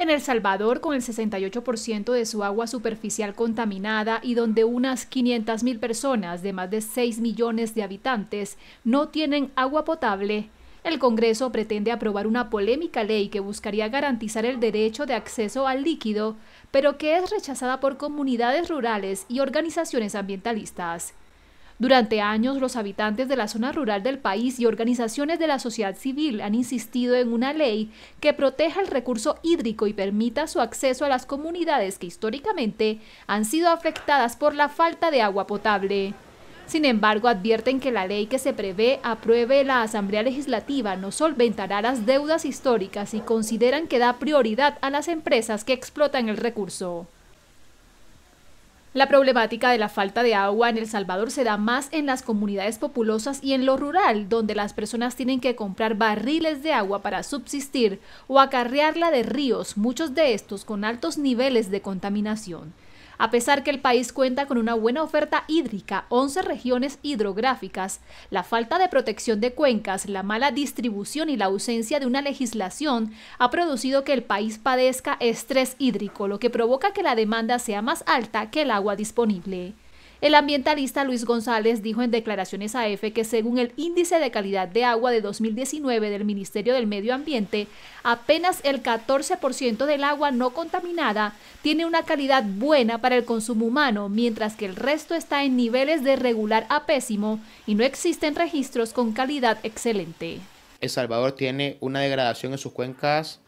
En El Salvador, con el 68% de su agua superficial contaminada y donde unas 500.000 personas de más de 6 millones de habitantes no tienen agua potable, el Congreso pretende aprobar una polémica ley que buscaría garantizar el derecho de acceso al líquido, pero que es rechazada por comunidades rurales y organizaciones ambientalistas. Durante años, los habitantes de la zona rural del país y organizaciones de la sociedad civil han insistido en una ley que proteja el recurso hídrico y permita su acceso a las comunidades que históricamente han sido afectadas por la falta de agua potable. Sin embargo, advierten que la ley que se prevé apruebe la Asamblea Legislativa no solventará las deudas históricas y consideran que da prioridad a las empresas que explotan el recurso. La problemática de la falta de agua en El Salvador se da más en las comunidades populosas y en lo rural, donde las personas tienen que comprar barriles de agua para subsistir o acarrearla de ríos, muchos de estos con altos niveles de contaminación. A pesar que el país cuenta con una buena oferta hídrica, 11 regiones hidrográficas, la falta de protección de cuencas, la mala distribución y la ausencia de una legislación ha producido que el país padezca estrés hídrico, lo que provoca que la demanda sea más alta que el agua disponible. El ambientalista Luis González dijo en declaraciones a EFE que según el índice de calidad de agua de 2019 del Ministerio del Medio Ambiente, apenas el 14% del agua no contaminada tiene una calidad buena para el consumo humano, mientras que el resto está en niveles de regular a pésimo y no existen registros con calidad excelente. El Salvador tiene una degradación en sus cuencas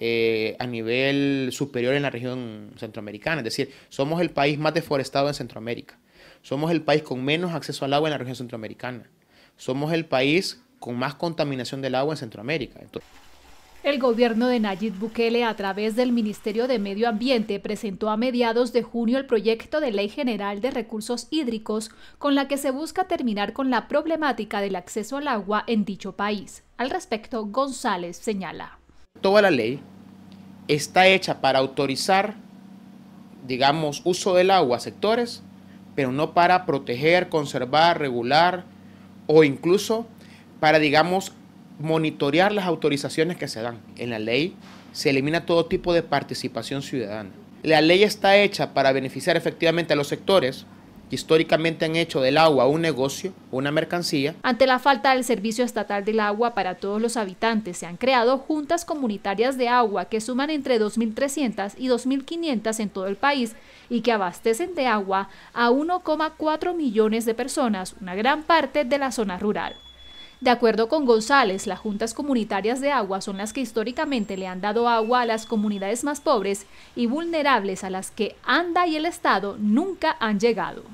eh, a nivel superior en la región centroamericana. Es decir, somos el país más deforestado en Centroamérica. Somos el país con menos acceso al agua en la región centroamericana. Somos el país con más contaminación del agua en Centroamérica. El gobierno de Nayib Bukele, a través del Ministerio de Medio Ambiente, presentó a mediados de junio el proyecto de Ley General de Recursos Hídricos, con la que se busca terminar con la problemática del acceso al agua en dicho país. Al respecto, González señala toda la ley está hecha para autorizar, digamos, uso del agua a sectores, pero no para proteger, conservar, regular o incluso para, digamos, monitorear las autorizaciones que se dan. En la ley se elimina todo tipo de participación ciudadana. La ley está hecha para beneficiar efectivamente a los sectores, que históricamente han hecho del agua un negocio, una mercancía. Ante la falta del servicio estatal del agua para todos los habitantes, se han creado juntas comunitarias de agua que suman entre 2.300 y 2.500 en todo el país y que abastecen de agua a 1,4 millones de personas, una gran parte de la zona rural. De acuerdo con González, las juntas comunitarias de agua son las que históricamente le han dado agua a las comunidades más pobres y vulnerables a las que ANDA y el Estado nunca han llegado.